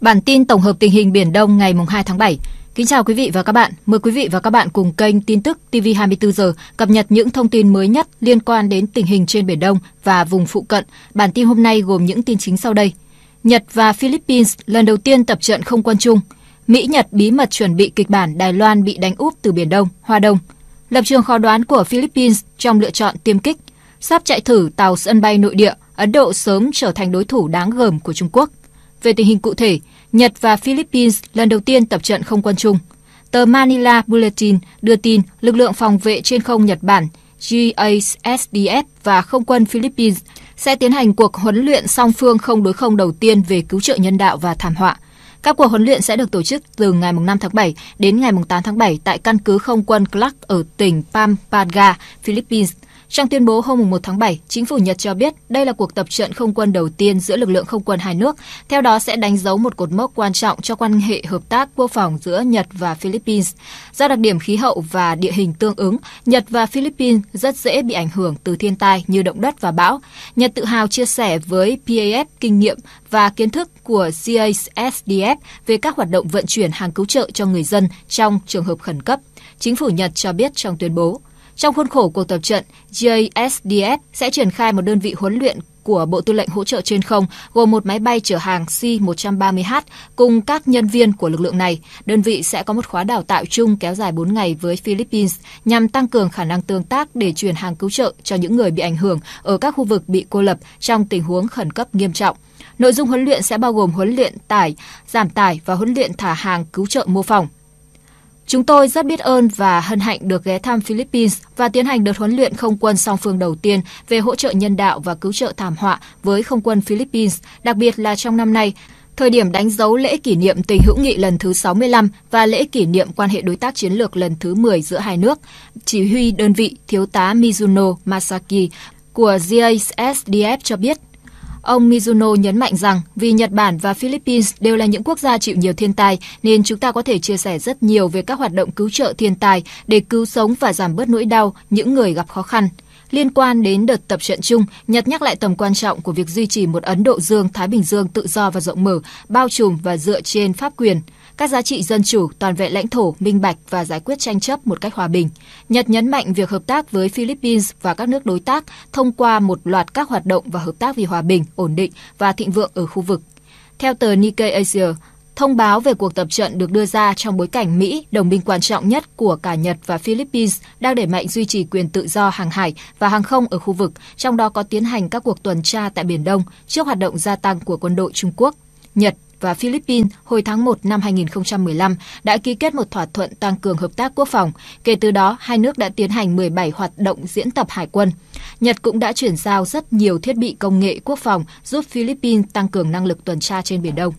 Bản tin tổng hợp tình hình Biển Đông ngày 2 tháng 7. Kính chào quý vị và các bạn. Mời quý vị và các bạn cùng kênh tin tức TV24 giờ cập nhật những thông tin mới nhất liên quan đến tình hình trên Biển Đông và vùng phụ cận. Bản tin hôm nay gồm những tin chính sau đây. Nhật và Philippines lần đầu tiên tập trận không quân chung. Mỹ-Nhật bí mật chuẩn bị kịch bản Đài Loan bị đánh úp từ Biển Đông, Hoa Đông. Lập trường khó đoán của Philippines trong lựa chọn tiêm kích. Sắp chạy thử tàu sân bay nội địa, Ấn Độ sớm trở thành đối thủ đáng gờm của Trung Quốc. Về tình hình cụ thể, Nhật và Philippines lần đầu tiên tập trận không quân chung. Tờ Manila Bulletin đưa tin lực lượng phòng vệ trên không Nhật Bản GASDF và không quân Philippines sẽ tiến hành cuộc huấn luyện song phương không đối không đầu tiên về cứu trợ nhân đạo và thảm họa. Các cuộc huấn luyện sẽ được tổ chức từ ngày 5 tháng 7 đến ngày 8 tháng 7 tại căn cứ không quân Clark ở tỉnh Pampanga, Philippines – trong tuyên bố hôm 1 tháng 7, chính phủ Nhật cho biết đây là cuộc tập trận không quân đầu tiên giữa lực lượng không quân hai nước, theo đó sẽ đánh dấu một cột mốc quan trọng cho quan hệ hợp tác quốc phòng giữa Nhật và Philippines. Do đặc điểm khí hậu và địa hình tương ứng, Nhật và Philippines rất dễ bị ảnh hưởng từ thiên tai như động đất và bão. Nhật tự hào chia sẻ với PAF kinh nghiệm và kiến thức của CASDF về các hoạt động vận chuyển hàng cứu trợ cho người dân trong trường hợp khẩn cấp. Chính phủ Nhật cho biết trong tuyên bố. Trong khuôn khổ cuộc tập trận, JSDF sẽ triển khai một đơn vị huấn luyện của Bộ Tư lệnh Hỗ trợ Trên không gồm một máy bay chở hàng C-130H cùng các nhân viên của lực lượng này. Đơn vị sẽ có một khóa đào tạo chung kéo dài 4 ngày với Philippines nhằm tăng cường khả năng tương tác để chuyển hàng cứu trợ cho những người bị ảnh hưởng ở các khu vực bị cô lập trong tình huống khẩn cấp nghiêm trọng. Nội dung huấn luyện sẽ bao gồm huấn luyện tải, giảm tải và huấn luyện thả hàng cứu trợ mô phỏng. Chúng tôi rất biết ơn và hân hạnh được ghé thăm Philippines và tiến hành đợt huấn luyện không quân song phương đầu tiên về hỗ trợ nhân đạo và cứu trợ thảm họa với không quân Philippines, đặc biệt là trong năm nay, thời điểm đánh dấu lễ kỷ niệm tình hữu nghị lần thứ 65 và lễ kỷ niệm quan hệ đối tác chiến lược lần thứ 10 giữa hai nước. Chỉ huy đơn vị Thiếu tá Mizuno Masaki của GASDF cho biết Ông Mizuno nhấn mạnh rằng vì Nhật Bản và Philippines đều là những quốc gia chịu nhiều thiên tai nên chúng ta có thể chia sẻ rất nhiều về các hoạt động cứu trợ thiên tai để cứu sống và giảm bớt nỗi đau những người gặp khó khăn. Liên quan đến đợt tập trận chung, Nhật nhắc lại tầm quan trọng của việc duy trì một Ấn Độ Dương-Thái Bình Dương tự do và rộng mở, bao trùm và dựa trên pháp quyền – các giá trị dân chủ, toàn vẹn lãnh thổ, minh bạch và giải quyết tranh chấp một cách hòa bình. Nhật nhấn mạnh việc hợp tác với Philippines và các nước đối tác thông qua một loạt các hoạt động và hợp tác vì hòa bình, ổn định và thịnh vượng ở khu vực. Theo tờ Nikkei Asia, Thông báo về cuộc tập trận được đưa ra trong bối cảnh Mỹ, đồng minh quan trọng nhất của cả Nhật và Philippines, đang đẩy mạnh duy trì quyền tự do hàng hải và hàng không ở khu vực, trong đó có tiến hành các cuộc tuần tra tại Biển Đông trước hoạt động gia tăng của quân đội Trung Quốc. Nhật và Philippines hồi tháng 1 năm 2015 đã ký kết một thỏa thuận tăng cường hợp tác quốc phòng. Kể từ đó, hai nước đã tiến hành 17 hoạt động diễn tập hải quân. Nhật cũng đã chuyển giao rất nhiều thiết bị công nghệ quốc phòng giúp Philippines tăng cường năng lực tuần tra trên Biển Đông.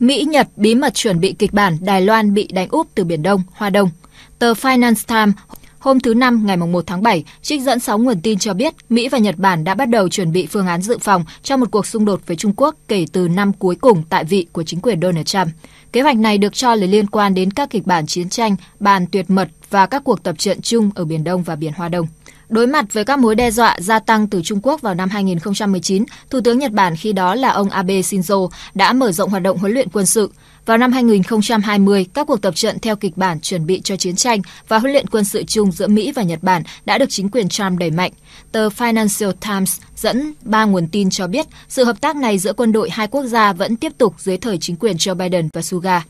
Mỹ-Nhật bí mật chuẩn bị kịch bản Đài Loan bị đánh úp từ Biển Đông, Hoa Đông. Tờ Finance Times Hôm thứ Năm, ngày 1 tháng 7, trích dẫn 6 nguồn tin cho biết Mỹ và Nhật Bản đã bắt đầu chuẩn bị phương án dự phòng cho một cuộc xung đột với Trung Quốc kể từ năm cuối cùng tại vị của chính quyền Donald Trump. Kế hoạch này được cho là liên quan đến các kịch bản chiến tranh, bàn tuyệt mật và các cuộc tập trận chung ở Biển Đông và Biển Hoa Đông. Đối mặt với các mối đe dọa gia tăng từ Trung Quốc vào năm 2019, Thủ tướng Nhật Bản khi đó là ông Abe Shinzo đã mở rộng hoạt động huấn luyện quân sự. Vào năm 2020, các cuộc tập trận theo kịch bản chuẩn bị cho chiến tranh và huấn luyện quân sự chung giữa Mỹ và Nhật Bản đã được chính quyền Trump đẩy mạnh. Tờ Financial Times dẫn ba nguồn tin cho biết sự hợp tác này giữa quân đội hai quốc gia vẫn tiếp tục dưới thời chính quyền Joe Biden và Suga.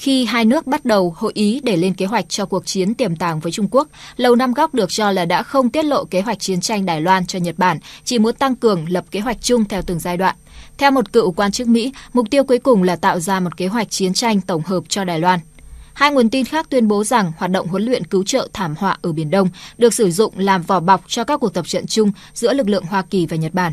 Khi hai nước bắt đầu hội ý để lên kế hoạch cho cuộc chiến tiềm tàng với Trung Quốc, Lầu Năm Góc được cho là đã không tiết lộ kế hoạch chiến tranh Đài Loan cho Nhật Bản, chỉ muốn tăng cường lập kế hoạch chung theo từng giai đoạn. Theo một cựu quan chức Mỹ, mục tiêu cuối cùng là tạo ra một kế hoạch chiến tranh tổng hợp cho Đài Loan. Hai nguồn tin khác tuyên bố rằng hoạt động huấn luyện cứu trợ thảm họa ở Biển Đông được sử dụng làm vỏ bọc cho các cuộc tập trận chung giữa lực lượng Hoa Kỳ và Nhật Bản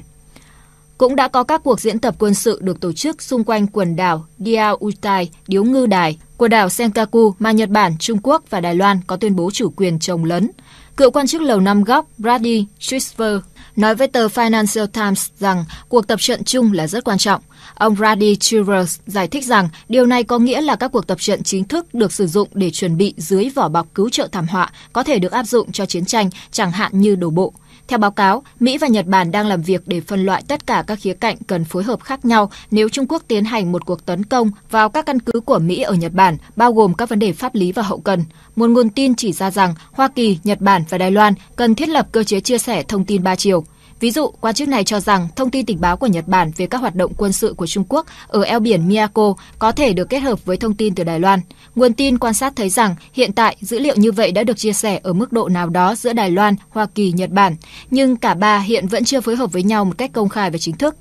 cũng đã có các cuộc diễn tập quân sự được tổ chức xung quanh quần đảo Diao Utai, Điếu Ngư Đài, của đảo Senkaku mà Nhật Bản, Trung Quốc và Đài Loan có tuyên bố chủ quyền trồng lấn. Cựu quan chức Lầu Năm Góc Brady Schreiber nói với tờ Financial Times rằng cuộc tập trận chung là rất quan trọng. Ông Brady Childers giải thích rằng điều này có nghĩa là các cuộc tập trận chính thức được sử dụng để chuẩn bị dưới vỏ bọc cứu trợ thảm họa có thể được áp dụng cho chiến tranh, chẳng hạn như đổ bộ. Theo báo cáo, Mỹ và Nhật Bản đang làm việc để phân loại tất cả các khía cạnh cần phối hợp khác nhau nếu Trung Quốc tiến hành một cuộc tấn công vào các căn cứ của Mỹ ở Nhật Bản, bao gồm các vấn đề pháp lý và hậu cần. Một nguồn tin chỉ ra rằng Hoa Kỳ, Nhật Bản và Đài Loan cần thiết lập cơ chế chia sẻ thông tin ba chiều – Ví dụ, quan chức này cho rằng thông tin tình báo của Nhật Bản về các hoạt động quân sự của Trung Quốc ở eo biển Miyako có thể được kết hợp với thông tin từ Đài Loan. Nguồn tin quan sát thấy rằng hiện tại dữ liệu như vậy đã được chia sẻ ở mức độ nào đó giữa Đài Loan, Hoa Kỳ, Nhật Bản, nhưng cả ba hiện vẫn chưa phối hợp với nhau một cách công khai và chính thức.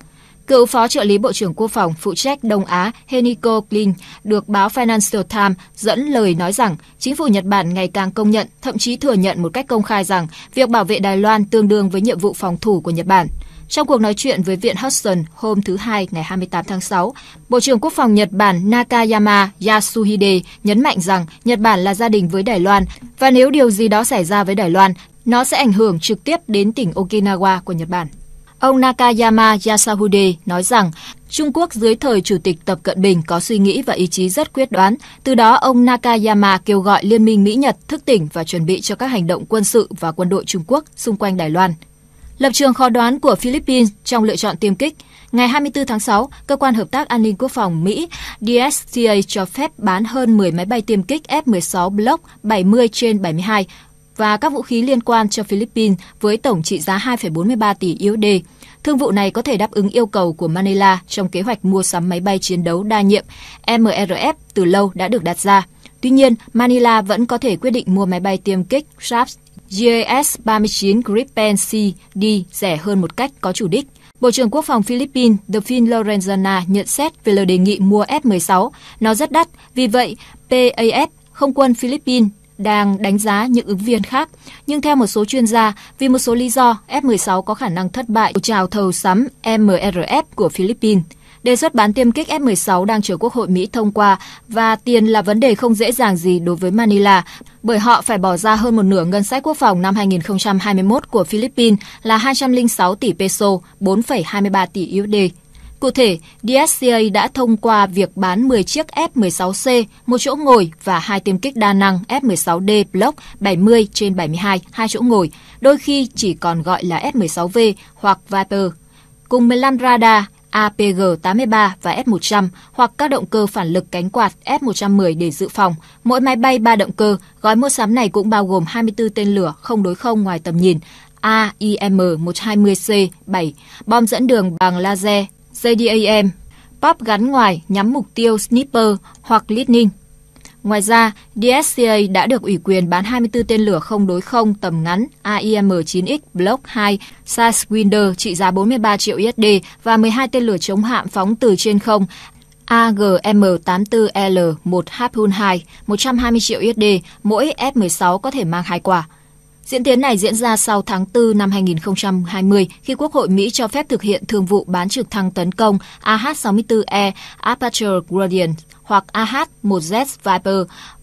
Cựu Phó trợ lý Bộ trưởng Quốc phòng phụ trách Đông Á Heniko Klin được báo Financial Times dẫn lời nói rằng chính phủ Nhật Bản ngày càng công nhận, thậm chí thừa nhận một cách công khai rằng việc bảo vệ Đài Loan tương đương với nhiệm vụ phòng thủ của Nhật Bản. Trong cuộc nói chuyện với Viện Hudson hôm thứ Hai ngày 28 tháng 6, Bộ trưởng Quốc phòng Nhật Bản Nakayama Yasuhide nhấn mạnh rằng Nhật Bản là gia đình với Đài Loan và nếu điều gì đó xảy ra với Đài Loan, nó sẽ ảnh hưởng trực tiếp đến tỉnh Okinawa của Nhật Bản. Ông Nakayama Yasahude nói rằng Trung Quốc dưới thời Chủ tịch Tập Cận Bình có suy nghĩ và ý chí rất quyết đoán. Từ đó, ông Nakayama kêu gọi Liên minh Mỹ-Nhật thức tỉnh và chuẩn bị cho các hành động quân sự và quân đội Trung Quốc xung quanh Đài Loan. Lập trường khó đoán của Philippines trong lựa chọn tiêm kích. Ngày 24 tháng 6, Cơ quan Hợp tác An ninh Quốc phòng Mỹ DSTA cho phép bán hơn 10 máy bay tiêm kích F-16 Block 70 trên 72 và các vũ khí liên quan cho Philippines với tổng trị giá 2,43 tỷ USD. Thương vụ này có thể đáp ứng yêu cầu của Manila trong kế hoạch mua sắm máy bay chiến đấu đa nhiệm MRF từ lâu đã được đặt ra. Tuy nhiên, Manila vẫn có thể quyết định mua máy bay tiêm kích SAPS GAS 39 Gripen C-D rẻ hơn một cách có chủ đích. Bộ trưởng Quốc phòng Philippines Delphine Lorenzana nhận xét về lời đề nghị mua F-16. Nó rất đắt, vì vậy PAF không quân Philippines đang đánh giá những ứng viên khác. Nhưng theo một số chuyên gia, vì một số lý do, F-16 có khả năng thất bại trào thầu sắm MRF của Philippines. Đề xuất bán tiêm kích F-16 đang chờ Quốc hội Mỹ thông qua và tiền là vấn đề không dễ dàng gì đối với Manila, bởi họ phải bỏ ra hơn một nửa ngân sách quốc phòng năm 2021 của Philippines là 206 tỷ peso, 4,23 tỷ USD Cụ thể, DSCA đã thông qua việc bán 10 chiếc F-16C, một chỗ ngồi và hai tiêm kích đa năng F-16D Block 70 trên 72, hai chỗ ngồi, đôi khi chỉ còn gọi là F-16V hoặc Viper, cùng 15 radar APG-83 và F-100 hoặc các động cơ phản lực cánh quạt F-110 để dự phòng. Mỗi máy bay 3 động cơ, gói mua sắm này cũng bao gồm 24 tên lửa không đối không ngoài tầm nhìn, AIM-120C-7, bom dẫn đường bằng laser JDAM, POP gắn ngoài nhắm mục tiêu Sniper hoặc Lightning. Ngoài ra, DSCA đã được ủy quyền bán 24 tên lửa không đối không tầm ngắn AIM-9X Block 2 Sidewinder trị giá 43 triệu USD và 12 tên lửa chống hạm phóng từ trên không AGM-84L1 Harpoon 2 120 triệu USD, mỗi F-16 có thể mang hai quả. Diễn tiến này diễn ra sau tháng 4 năm 2020 khi Quốc hội Mỹ cho phép thực hiện thương vụ bán trực thăng tấn công AH-64E Apache Guardian hoặc AH-1Z Viper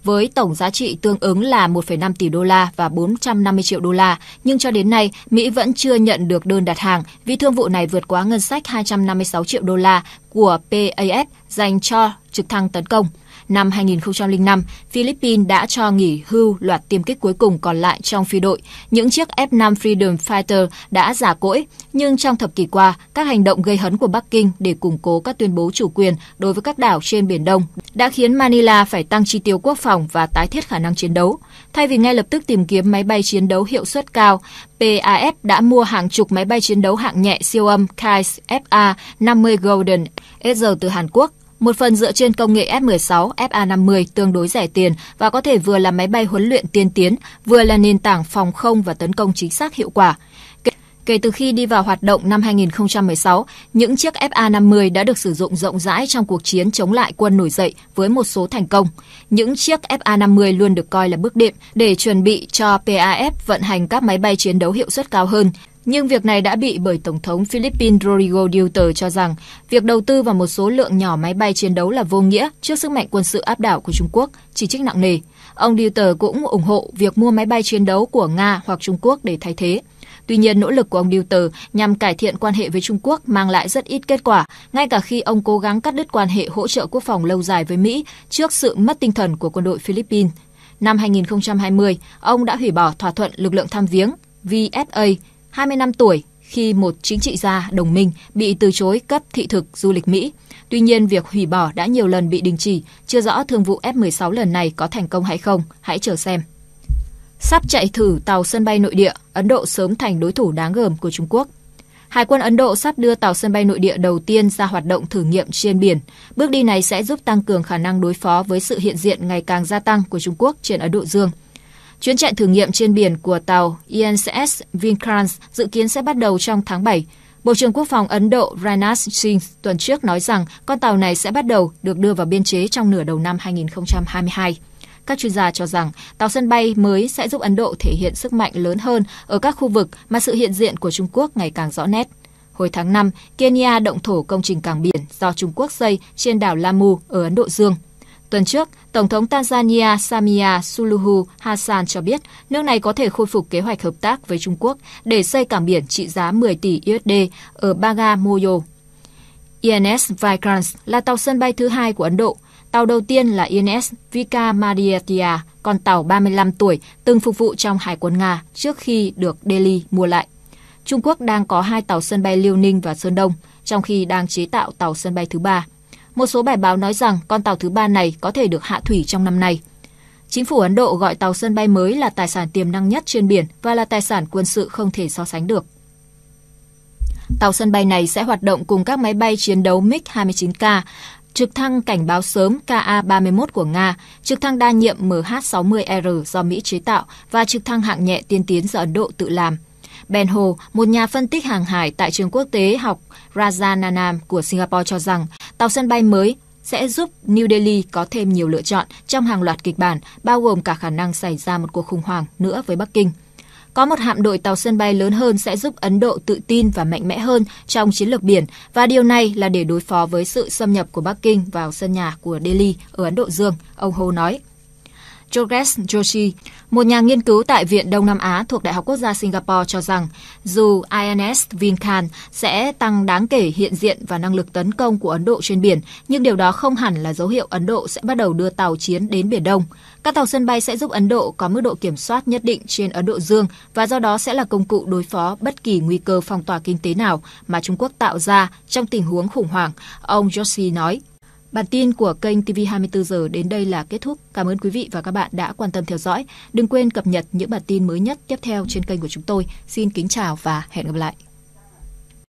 với tổng giá trị tương ứng là 1,5 tỷ đô la và 450 triệu đô la, nhưng cho đến nay Mỹ vẫn chưa nhận được đơn đặt hàng vì thương vụ này vượt quá ngân sách 256 triệu đô la của PAF dành cho trực thăng tấn công năm 2005, Philippines đã cho nghỉ hưu loạt tiêm kích cuối cùng còn lại trong phi đội. Những chiếc F-5 Freedom Fighter đã giả cỗi, nhưng trong thập kỷ qua, các hành động gây hấn của Bắc Kinh để củng cố các tuyên bố chủ quyền đối với các đảo trên Biển Đông đã khiến Manila phải tăng chi tiêu quốc phòng và tái thiết khả năng chiến đấu. Thay vì ngay lập tức tìm kiếm máy bay chiến đấu hiệu suất cao, PAF đã mua hàng chục máy bay chiến đấu hạng nhẹ siêu âm KAIS FA-50 Golden SR từ Hàn Quốc một phần dựa trên công nghệ F-16, FA-50 tương đối rẻ tiền và có thể vừa là máy bay huấn luyện tiên tiến, vừa là nền tảng phòng không và tấn công chính xác hiệu quả. Kể từ khi đi vào hoạt động năm 2016, những chiếc FA-50 đã được sử dụng rộng rãi trong cuộc chiến chống lại quân nổi dậy với một số thành công. Những chiếc FA-50 luôn được coi là bước đệm để chuẩn bị cho PAF vận hành các máy bay chiến đấu hiệu suất cao hơn. Nhưng việc này đã bị bởi Tổng thống Philippines Rodrigo Duterte cho rằng việc đầu tư vào một số lượng nhỏ máy bay chiến đấu là vô nghĩa trước sức mạnh quân sự áp đảo của Trung Quốc, chỉ trích nặng nề. Ông Duterte cũng ủng hộ việc mua máy bay chiến đấu của Nga hoặc Trung Quốc để thay thế. Tuy nhiên, nỗ lực của ông Duterte nhằm cải thiện quan hệ với Trung Quốc mang lại rất ít kết quả, ngay cả khi ông cố gắng cắt đứt quan hệ hỗ trợ quốc phòng lâu dài với Mỹ trước sự mất tinh thần của quân đội Philippines. Năm 2020, ông đã hủy bỏ thỏa thuận lực lượng tham viếng VSA 25 tuổi khi một chính trị gia đồng minh bị từ chối cấp thị thực du lịch Mỹ. Tuy nhiên, việc hủy bỏ đã nhiều lần bị đình chỉ, chưa rõ thương vụ F-16 lần này có thành công hay không, hãy chờ xem. Sắp chạy thử tàu sân bay nội địa, Ấn Độ sớm thành đối thủ đáng gờm của Trung Quốc. Hải quân Ấn Độ sắp đưa tàu sân bay nội địa đầu tiên ra hoạt động thử nghiệm trên biển. Bước đi này sẽ giúp tăng cường khả năng đối phó với sự hiện diện ngày càng gia tăng của Trung Quốc trên Ấn Độ Dương – Chuyến chạy thử nghiệm trên biển của tàu INS Vikrant dự kiến sẽ bắt đầu trong tháng 7. Bộ trưởng Quốc phòng Ấn Độ Rajnath Singh tuần trước nói rằng con tàu này sẽ bắt đầu được đưa vào biên chế trong nửa đầu năm 2022. Các chuyên gia cho rằng tàu sân bay mới sẽ giúp Ấn Độ thể hiện sức mạnh lớn hơn ở các khu vực mà sự hiện diện của Trung Quốc ngày càng rõ nét. Hồi tháng 5, Kenya động thổ công trình cảng biển do Trung Quốc xây trên đảo Lamu ở Ấn Độ Dương. Tuần trước, Tổng thống Tanzania Samia Suluhu Hassan cho biết nước này có thể khôi phục kế hoạch hợp tác với Trung Quốc để xây cảng biển trị giá 10 tỷ USD ở Baga Bagamoyo. INS Vikrant là tàu sân bay thứ hai của Ấn Độ. Tàu đầu tiên là INS Vikramaditya, con tàu 35 tuổi từng phục vụ trong Hải quân Nga trước khi được Delhi mua lại. Trung Quốc đang có hai tàu sân bay Liêu Ninh và Sơn Đông, trong khi đang chế tạo tàu sân bay thứ ba. Một số bài báo nói rằng con tàu thứ ba này có thể được hạ thủy trong năm nay. Chính phủ Ấn Độ gọi tàu sân bay mới là tài sản tiềm năng nhất trên biển và là tài sản quân sự không thể so sánh được. Tàu sân bay này sẽ hoạt động cùng các máy bay chiến đấu MiG-29K, trực thăng cảnh báo sớm Ka-31 của Nga, trực thăng đa nhiệm MH-60R do Mỹ chế tạo và trực thăng hạng nhẹ tiên tiến do Ấn Độ tự làm. Ben Ho, một nhà phân tích hàng hải tại trường quốc tế học Rajananam của Singapore cho rằng Tàu sân bay mới sẽ giúp New Delhi có thêm nhiều lựa chọn trong hàng loạt kịch bản, bao gồm cả khả năng xảy ra một cuộc khủng hoảng nữa với Bắc Kinh. Có một hạm đội tàu sân bay lớn hơn sẽ giúp Ấn Độ tự tin và mạnh mẽ hơn trong chiến lược biển và điều này là để đối phó với sự xâm nhập của Bắc Kinh vào sân nhà của Delhi ở Ấn Độ Dương, ông Hồ nói. Georges Joshi, một nhà nghiên cứu tại Viện Đông Nam Á thuộc Đại học Quốc gia Singapore cho rằng dù INS Vincan sẽ tăng đáng kể hiện diện và năng lực tấn công của Ấn Độ trên biển, nhưng điều đó không hẳn là dấu hiệu Ấn Độ sẽ bắt đầu đưa tàu chiến đến Biển Đông. Các tàu sân bay sẽ giúp Ấn Độ có mức độ kiểm soát nhất định trên Ấn Độ Dương và do đó sẽ là công cụ đối phó bất kỳ nguy cơ phong tỏa kinh tế nào mà Trung Quốc tạo ra trong tình huống khủng hoảng, ông Joshi nói. Bản tin của kênh TV24 giờ đến đây là kết thúc. Cảm ơn quý vị và các bạn đã quan tâm theo dõi. Đừng quên cập nhật những bản tin mới nhất tiếp theo trên kênh của chúng tôi. Xin kính chào và hẹn gặp lại.